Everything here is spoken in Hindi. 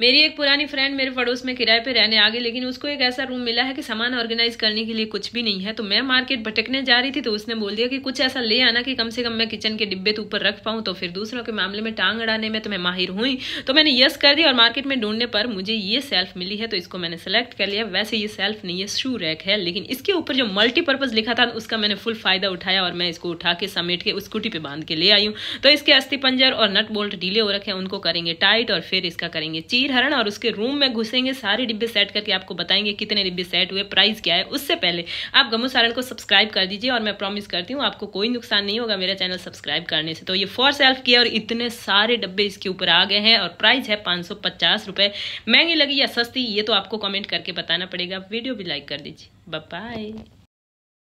मेरी एक पुरानी फ्रेंड मेरे पड़ोस में किराए पे रहने आ गई लेकिन उसको एक ऐसा रूम मिला है कि सामान ऑर्गेनाइज करने के लिए कुछ भी नहीं है तो मैं मार्केट भटकने जा रही थी तो उसने बोल दिया कि कुछ ऐसा ले आना कि कम से कम मैं किचन के डिब्बे तो ऊपर रख पाऊँ तो फिर दूसरों के मामले में टांग अड़ाने में तो मैं माहिर हुई तो मैंने यस कर दिया और मार्केट में ढूंढने पर मुझे ये सेल्फ मिली है तो इसको मैंने सेलेक्ट कर लिया वैसे ये सेल्फ नहीं है शू रैक है लेकिन इसके ऊपर जो मल्टीपर्पज़ लिखा था उसका मैंने फुल फायदा उठाया और मैं इसको उठा के समेट के स्कूटी पे बांध के ले आई हूँ तो इसके अस्थि पंजर और नट बोल्ट डीले हो रखे हैं उनको करेंगे टाइट और फिर इसका करेंगे चीज शीर हरण और उसके रूम में घुसेंगे सारे डिब्बे सेट करके आपको बताएंगे कितने डिब्बे सेट हुए प्राइस क्या है उससे पहले आप गमू सारण को सब्सक्राइब कर दीजिए और मैं प्रॉमिस करती हूँ आपको कोई नुकसान नहीं होगा मेरा चैनल सब्सक्राइब करने से तो ये फॉर सेल्फ किया और इतने सारे डिब्बे इसके ऊपर आ गए हैं और प्राइस है पाँच रुपए महंगी लगी या सस्ती ये तो आपको कॉमेंट करके बताना पड़ेगा वीडियो भी लाइक कर दीजिए बाय